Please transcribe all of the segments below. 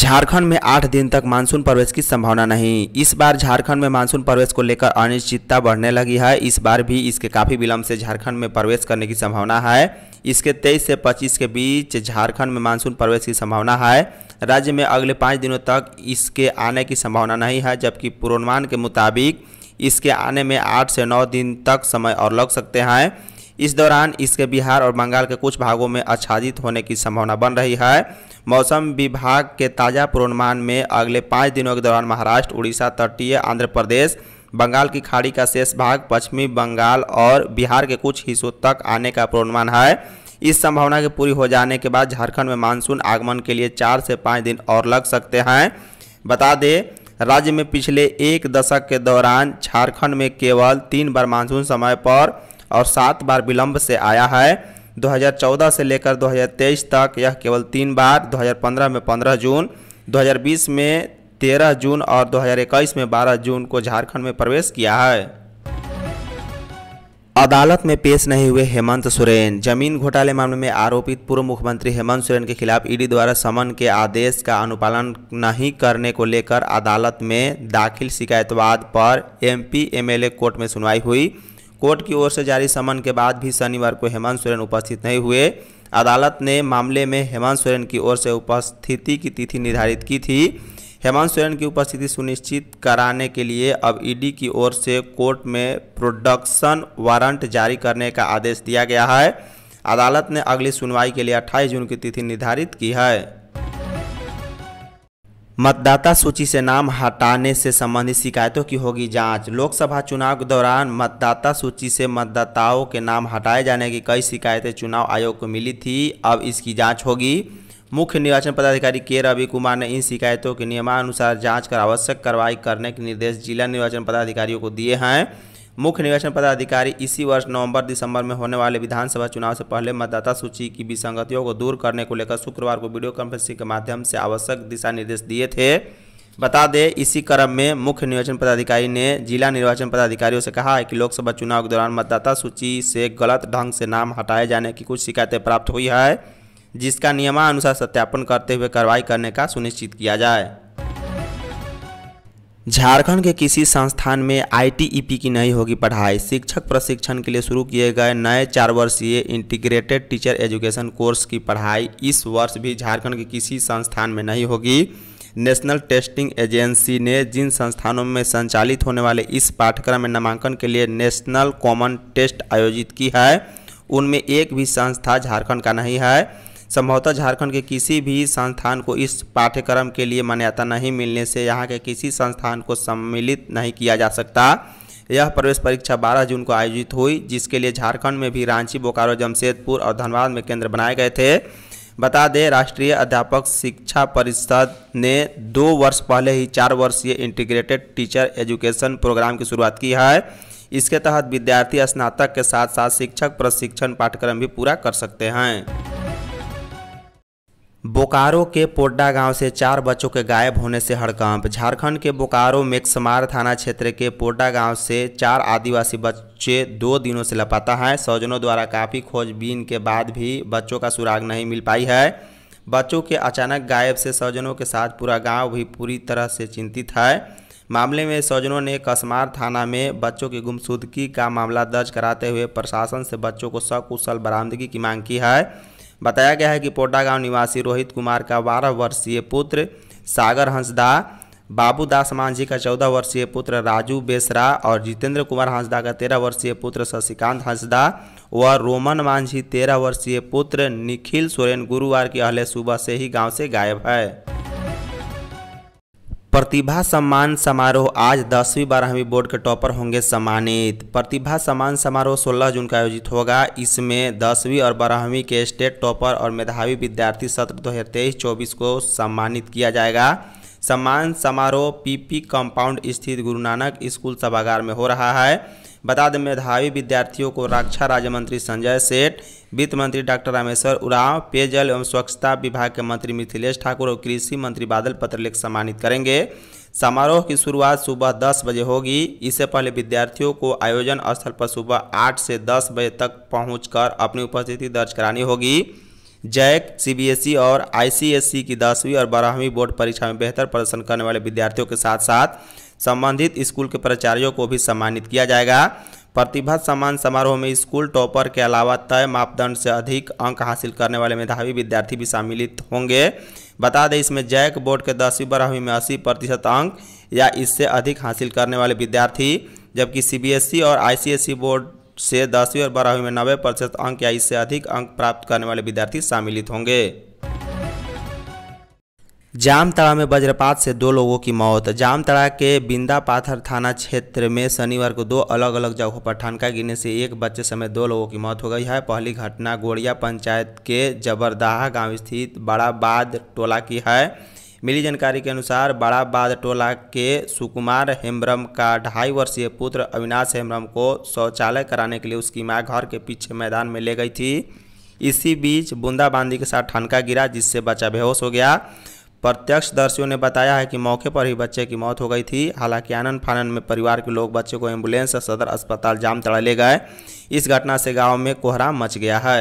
झारखंड में आठ दिन तक मानसून प्रवेश की संभावना नहीं इस बार झारखंड में मानसून प्रवेश को लेकर अनिश्चितता बढ़ने लगी है इस बार भी इसके काफ़ी विलंब से झारखंड में प्रवेश करने की संभावना है इसके 23 से 25 के बीच झारखंड में मानसून प्रवेश की संभावना है राज्य में अगले पाँच दिनों तक इसके आने की संभावना नहीं है जबकि पूर्वानुमान के मुताबिक इसके आने में आठ से नौ दिन तक समय और लग सकते हैं इस दौरान इसके बिहार और बंगाल के कुछ भागों में आच्छादित होने की संभावना बन रही है मौसम विभाग के ताज़ा पूर्वानुमान में अगले पाँच दिनों के दौरान महाराष्ट्र उड़ीसा तटीय आंध्र प्रदेश बंगाल की खाड़ी का शेष भाग पश्चिमी बंगाल और बिहार के कुछ हिस्सों तक आने का पूर्वानुमान है इस संभावना के पूरी हो जाने के बाद झारखंड में मानसून आगमन के लिए चार से पाँच दिन और लग सकते हैं बता दें राज्य में पिछले एक दशक के दौरान झारखंड में केवल तीन बार मानसून समय पर और सात बार विलंब से आया है 2014 से लेकर 2023 तक यह केवल तीन बार 2015 में 15 जून 2020 में 13 जून और 2021 में 12 जून को झारखंड में प्रवेश किया है अदालत में पेश नहीं हुए हेमंत सोरेन जमीन घोटाले मामले में आरोपित पूर्व मुख्यमंत्री हेमंत सोरेन के खिलाफ ईडी द्वारा समन के आदेश का अनुपालन नहीं करने को लेकर अदालत में दाखिल शिकायतवाद पर एमपी एमएलए कोर्ट में सुनवाई हुई कोर्ट की ओर से जारी समन के बाद भी शनिवार को हेमंत सोरेन उपस्थित नहीं हुए अदालत ने मामले में हेमंत सोरेन की ओर से उपस्थिति की तिथि निर्धारित की थी हेमंत सोरेन की उपस्थिति सुनिश्चित कराने के लिए अब ईडी की ओर से कोर्ट में प्रोडक्शन वारंट जारी करने का आदेश दिया गया है अदालत ने अगली सुनवाई के लिए 28 जून की तिथि निर्धारित की है मतदाता सूची से नाम हटाने से संबंधित शिकायतों की होगी जांच लोकसभा चुनाव के दौरान मतदाता सूची से मतदाताओं के नाम हटाए जाने की कई शिकायतें चुनाव आयोग को मिली थी अब इसकी जांच होगी मुख्य निर्वाचन पदाधिकारी के रवि कुमार ने इन शिकायतों के नियमानुसार जांच कर आवश्यक कार्रवाई करने के निर्देश जिला निर्वाचन पदाधिकारियों को दिए हैं मुख्य निर्वाचन पदाधिकारी इसी वर्ष नवंबर दिसंबर में होने वाले विधानसभा चुनाव से पहले मतदाता सूची की विसंगतियों को दूर करने को लेकर शुक्रवार को वीडियो कॉन्फ्रेंसिंग के माध्यम से आवश्यक दिशा निर्देश दिए थे बता दें इसी क्रम में मुख्य निर्वाचन पदाधिकारी ने जिला निर्वाचन पदाधिकारियों से कहा है कि लोकसभा चुनाव के दौरान मतदाता सूची से गलत ढंग से नाम हटाए जाने की कुछ शिकायतें प्राप्त हुई है जिसका नियमानुसार सत्यापन करते हुए कार्रवाई करने का सुनिश्चित किया जाए झारखंड के किसी संस्थान में आईटीईपी की नहीं होगी पढ़ाई शिक्षक प्रशिक्षण के लिए शुरू किए गए नए चार वर्षीय इंटीग्रेटेड टीचर एजुकेशन कोर्स की पढ़ाई इस वर्ष भी झारखंड के किसी संस्थान में नहीं होगी नेशनल टेस्टिंग एजेंसी ने जिन संस्थानों में संचालित होने वाले इस पाठ्यक्रम में नामांकन के लिए नेशनल कॉमन टेस्ट आयोजित की है उनमें एक भी संस्था झारखंड का नहीं है संभवतः झारखंड के किसी भी संस्थान को इस पाठ्यक्रम के लिए मान्यता नहीं मिलने से यहाँ के किसी संस्थान को सम्मिलित नहीं किया जा सकता यह प्रवेश परीक्षा 12 जून को आयोजित हुई जिसके लिए झारखंड में भी रांची बोकारो जमशेदपुर और धनबाद में केंद्र बनाए गए थे बता दें राष्ट्रीय अध्यापक शिक्षा परिषद ने दो वर्ष पहले ही चार वर्षीय इंटीग्रेटेड टीचर एजुकेशन प्रोग्राम की शुरुआत की है इसके तहत विद्यार्थी स्नातक के साथ साथ शिक्षक प्रशिक्षण पाठ्यक्रम भी पूरा कर सकते हैं बोकारो के पोड्डा गांव से चार बच्चों के गायब होने से हड़कंप झारखंड के बोकारो मेक्समार थाना क्षेत्र के पोड्डा गांव से चार आदिवासी बच्चे दो दिनों से लापता हैं सौजनों द्वारा काफ़ी खोजबीन के बाद भी बच्चों का सुराग नहीं मिल पाई है बच्चों के अचानक गायब से सौजनों के साथ पूरा गांव भी पूरी तरह से चिंतित है मामले में सौजनों ने कसमार थाना में बच्चों की गुमशुदगी का मामला दर्ज कराते हुए प्रशासन से बच्चों को सकुशल बरामदगी की मांग की है बताया गया है कि गांव निवासी रोहित कुमार का बारह वर्षीय पुत्र सागर हंसदा बाबू दास मांझी का चौदह वर्षीय पुत्र राजू बेसरा और जितेंद्र कुमार हंसदा का तेरह वर्षीय पुत्र शशिकांत हंसदा व रोमन मांझी तेरह वर्षीय पुत्र निखिल सोरेन गुरुवार की अहले सुबह से ही गाँव से गायब है प्रतिभा सम्मान समारोह आज दसवीं बारहवीं बोर्ड के टॉपर होंगे सम्मानित प्रतिभा सम्मान समारोह 16 जून का आयोजित होगा इसमें दसवीं और बारहवीं के स्टेट टॉपर और मेधावी विद्यार्थी सत्र 2023-24 को सम्मानित किया जाएगा सम्मान समारोह पीपी कंपाउंड स्थित गुरु नानक स्कूल सभागार में हो रहा है बता दें मेधावी विद्यार्थियों को रक्षा राज्य मंत्री संजय सेठ वित्त मंत्री डॉक्टर रामेश्वर उराव पेयजल एवं स्वच्छता विभाग के मंत्री मिथिलेश ठाकुर और कृषि मंत्री बादल पत्रलेख सम्मानित करेंगे समारोह की शुरुआत सुबह 10 बजे होगी इससे पहले विद्यार्थियों को आयोजन स्थल पर सुबह 8 से 10 बजे तक पहुंचकर अपनी उपस्थिति दर्ज करानी होगी जैक सीबीएसई और आईसीएसई की दसवीं और बारहवीं बोर्ड परीक्षा में बेहतर प्रदर्शन करने वाले विद्यार्थियों के साथ साथ संबंधित स्कूल के प्राचार्यों को भी सम्मानित किया जाएगा प्रतिभा सम्मान समारोह में स्कूल टॉपर के अलावा तय मापदंड से अधिक अंक हासिल करने वाले मेधावी विद्यार्थी भी सम्मिलित होंगे बता दें इसमें जैक बोर्ड के दसवीं बारहवीं में अस्सी प्रतिशत अंक या इससे अधिक हासिल करने वाले विद्यार्थी जबकि सीबीएसई और आईसीएसई बोर्ड से दसवीं और बारहवीं में नब्बे प्रतिशत अंक या इससे अधिक अंक प्राप्त करने वाले विद्यार्थी सम्मिलित होंगे जामतड़ा में वज्रपात से दो लोगों की मौत जामतड़ा के बिंदा पाथर थाना क्षेत्र में शनिवार को दो अलग अलग जगहों पर ठनका गिरने से एक बच्चे समेत दो लोगों की मौत हो गई है पहली घटना गोड़िया पंचायत के जबरदाहा गांव स्थित बड़ाबाद टोला की है मिली जानकारी के अनुसार बड़ाबाद टोला के सुकुमार हेम्ब्रम का ढाई वर्षीय पुत्र अविनाश हेम्ब्रम को शौचालय कराने के लिए उसकी माँ घर के पीछे मैदान में ले गई थी इसी बीच बूंदाबांदी के साथ ठनका गिरा जिससे बच्चा बेहोश हो गया प्रत्यक्षदर्शियों ने बताया है कि मौके पर ही बच्चे की मौत हो गई थी हालांकि आनंद फानन में परिवार के लोग बच्चे को एम्बुलेंस सदर अस्पताल जाम तड़ा ले गए इस घटना से गांव में कोहराम मच गया है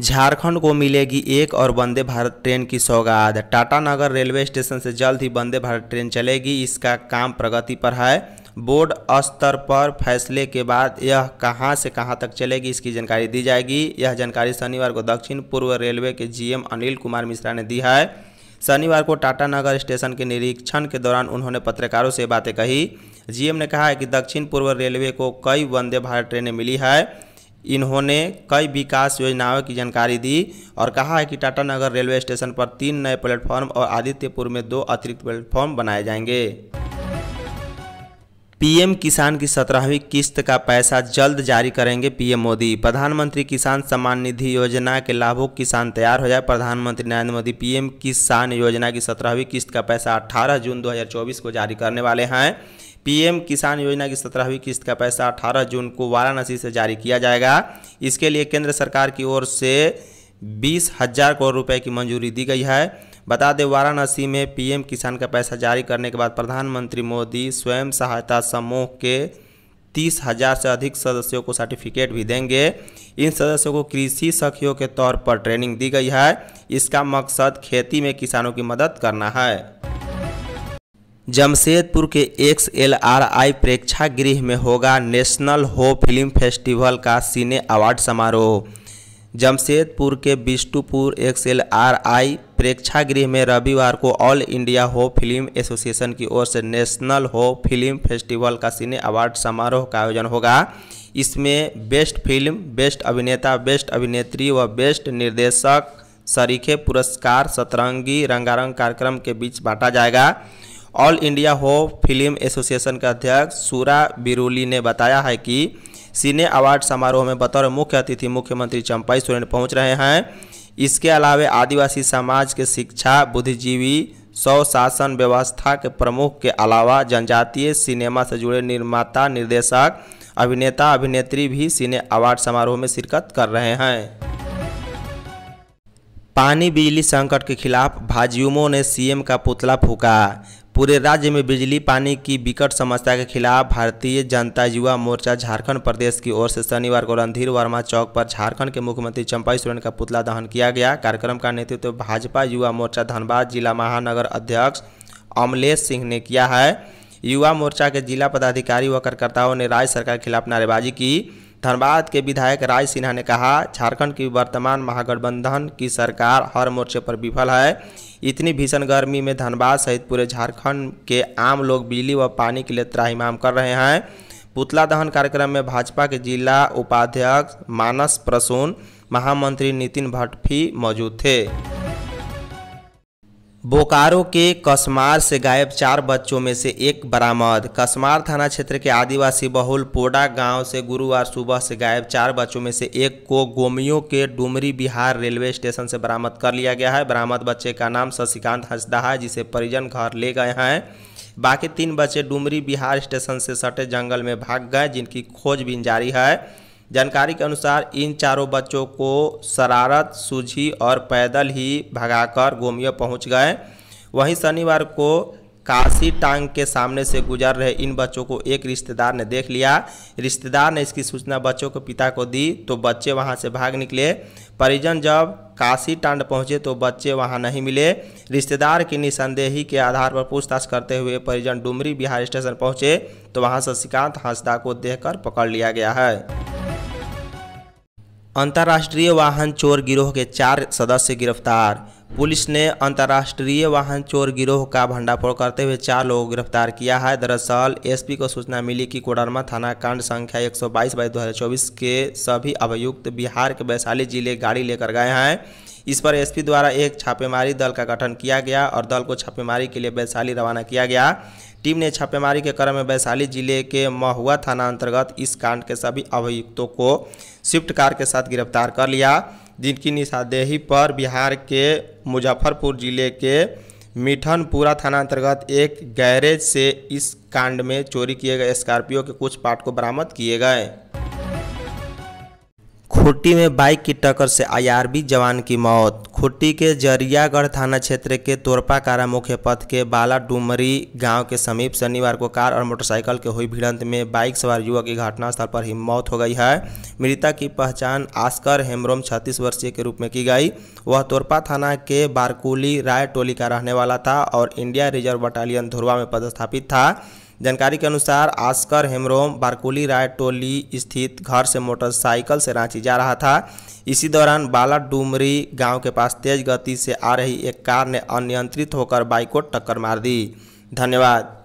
झारखंड को मिलेगी एक और वंदे भारत ट्रेन की सौगात टाटानगर रेलवे स्टेशन से जल्द ही वंदे भारत ट्रेन चलेगी इसका काम प्रगति पर है बोर्ड स्तर पर फैसले के बाद यह कहां से कहां तक चलेगी इसकी जानकारी दी जाएगी यह जानकारी शनिवार को दक्षिण पूर्व रेलवे के जीएम अनिल कुमार मिश्रा ने दी है शनिवार को टाटानगर स्टेशन के निरीक्षण के दौरान उन्होंने पत्रकारों से बातें कही जीएम ने कहा है कि दक्षिण पूर्व रेलवे को कई वंदे भारत ट्रेनें मिली है इन्होंने कई विकास योजनाओं की जानकारी दी और कहा है कि टाटा नगर रेलवे स्टेशन पर तीन नए प्लेटफॉर्म और आदित्यपुर में दो अतिरिक्त प्लेटफॉर्म बनाए जाएंगे पीएम किसान की सत्रहवीं किस्त का पैसा जल्द जारी करेंगे पीएम मोदी प्रधानमंत्री किसान सम्मान निधि योजना के लाभुक किसान तैयार हो जाए प्रधानमंत्री नरेंद्र मोदी पीएम किसान योजना की सत्रहवीं किस्त का पैसा 18 जून 2024 को जारी करने वाले हैं पीएम किसान योजना की सत्रहवीं किस्त का पैसा अठारह जून को वाराणसी से जारी किया जाएगा इसके लिए केंद्र सरकार की ओर से बीस हजार करोड़ रुपए की मंजूरी दी गई है बता दें वाराणसी में पीएम किसान का पैसा जारी करने के बाद प्रधानमंत्री मोदी स्वयं सहायता समूह के तीस हजार से अधिक सदस्यों को सर्टिफिकेट भी देंगे इन सदस्यों को कृषि सखियों के तौर पर ट्रेनिंग दी गई है इसका मकसद खेती में किसानों की मदद करना है जमशेदपुर के एक्स एल आर आई प्रेक्षागृह में होगा नेशनल हो फिल्म फेस्टिवल का सिने अवार्ड समारोह जमशेदपुर के Bistupur X L R I प्रेक्षागृह में रविवार को all India Ho film association की ओर से नेशनल हो फिल्म फेस्टिवल का सिने अवार्ड समारोह का आयोजन होगा इसमें बेस्ट फिल्म बेस्ट अभिनेता बेस्ट अभिनेत्री व बेस्ट निर्देशक सरीखे पुरस्कार सतरंगी रंगारंग कार्यक्रम के बीच बांटा जाएगा all India Ho film association के अध्यक्ष सूरा बिरूली ने बताया है कि सिने अवार्ड समारोह में बतौर मुख्य अतिथि मुख्यमंत्री चंपाई सोरेन पहुंच रहे हैं इसके अलावे आदिवासी समाज के शिक्षा बुद्धिजीवी सौ शासन व्यवस्था के प्रमुख के अलावा जनजातीय सिनेमा से जुड़े निर्माता निर्देशक अभिनेता अभिनेत्री भी सिने अवार्ड समारोह में शिरकत कर रहे हैं पानी बिजली संकट के खिलाफ भाजयुमो ने सीएम का पुतला फूका पूरे राज्य में बिजली पानी की विकट समस्या के खिलाफ भारतीय जनता युवा मोर्चा झारखंड प्रदेश की ओर से शनिवार को रणधीर वर्मा चौक पर झारखंड के मुख्यमंत्री चंपाई सोरेन का पुतला दहन किया गया कार्यक्रम का नेतृत्व तो भाजपा युवा मोर्चा धनबाद जिला महानगर अध्यक्ष अमलेश सिंह ने किया है युवा मोर्चा के जिला पदाधिकारी व कार्यकर्ताओं ने राज्य सरकार के खिलाफ नारेबाजी की धनबाद के विधायक राज सिन्हा ने कहा झारखंड की वर्तमान महागठबंधन की सरकार हर मोर्चे पर विफल है इतनी भीषण गर्मी में धनबाद सहित पूरे झारखंड के आम लोग बिजली व पानी के लिए त्राहिमाम कर रहे हैं पुतला दहन कार्यक्रम में भाजपा के जिला उपाध्यक्ष मानस प्रसून महामंत्री नितिन भट्ट भी मौजूद थे बोकारो के कसमार से गायब चार बच्चों में से एक बरामद कसमार थाना क्षेत्र के आदिवासी बहुल पोडा गांव से गुरुवार सुबह से गायब चार बच्चों में से एक को गोमियों के डुमरी बिहार रेलवे स्टेशन से बरामद कर लिया गया है बरामद बच्चे का नाम शशिकांत हंसदा है जिसे परिजन घर ले गए हैं बाकी तीन बच्चे डुमरी बिहार स्टेशन से सटे जंगल में भाग गए जिनकी खोजबीन जारी है जानकारी के अनुसार इन चारों बच्चों को शरारत सूझी और पैदल ही भगाकर गोमिया पहुंच गए वहीं शनिवार को काशी टांग के सामने से गुजर रहे इन बच्चों को एक रिश्तेदार ने देख लिया रिश्तेदार ने इसकी सूचना बच्चों के पिता को दी तो बच्चे वहां से भाग निकले परिजन जब काशी टांड पहुंचे तो बच्चे वहां नहीं मिले रिश्तेदार की निसंदेही के आधार पर पूछताछ करते हुए परिजन डुमरी बिहार स्टेशन पहुंचे तो वहां शशिकांत हंसदा को देखकर पकड़ लिया गया है अंतर्राष्ट्रीय वाहन चोर गिरोह के चार सदस्य गिरफ्तार पुलिस ने अंतर्राष्ट्रीय वाहन चोर गिरोह का भंडाफोड़ करते हुए चार लोगों को गिरफ्तार किया है दरअसल एसपी को सूचना मिली कि कोडरमा थाना कांड संख्या 122 सौ बाईस के सभी अभियुक्त बिहार के वैशाली जिले गाड़ी लेकर गए हैं इस पर एसपी द्वारा एक छापेमारी दल का गठन किया गया और दल को छापेमारी के लिए वैशाली रवाना किया गया टीम ने छापेमारी के क्रम में वैशाली जिले के महुआ थाना अंतर्गत इस कांड के सभी अभियुक्तों को स्विफ्ट कार के साथ गिरफ्तार कर लिया जिनकी निशादेही पर बिहार के मुजफ्फरपुर जिले के मिठनपुरा थाना अंतर्गत एक गैरेज से इस कांड में चोरी किए गए स्कॉर्पियो के कुछ पार्ट को बरामद किए गए खुट्टी में बाइक की टक्कर से आईआरबी जवान की मौत खुट्टी के जरियागढ़ थाना क्षेत्र के तोरपा कारा मुख्य पथ के बाला डुमरी गांव के समीप शनिवार को कार और मोटरसाइकिल के हुई भिड़ंत में बाइक सवार युवक की घटनास्थल पर ही मौत हो गई है मृतक की पहचान आस्कर हेमरोम छत्तीस वर्षीय के रूप में की गई वह तोरपा थाना के बारकुली राय टोली का रहने वाला था और इंडिया रिजर्व बटालियन धुरवा में पदस्थापित था जानकारी के अनुसार आस्कर हेमरोम बारकुली राय टोली स्थित घर से मोटरसाइकिल से रांची जा रहा था इसी दौरान बाला डुमरी गाँव के पास तेज गति से आ रही एक कार ने अनियंत्रित होकर बाइक को टक्कर मार दी धन्यवाद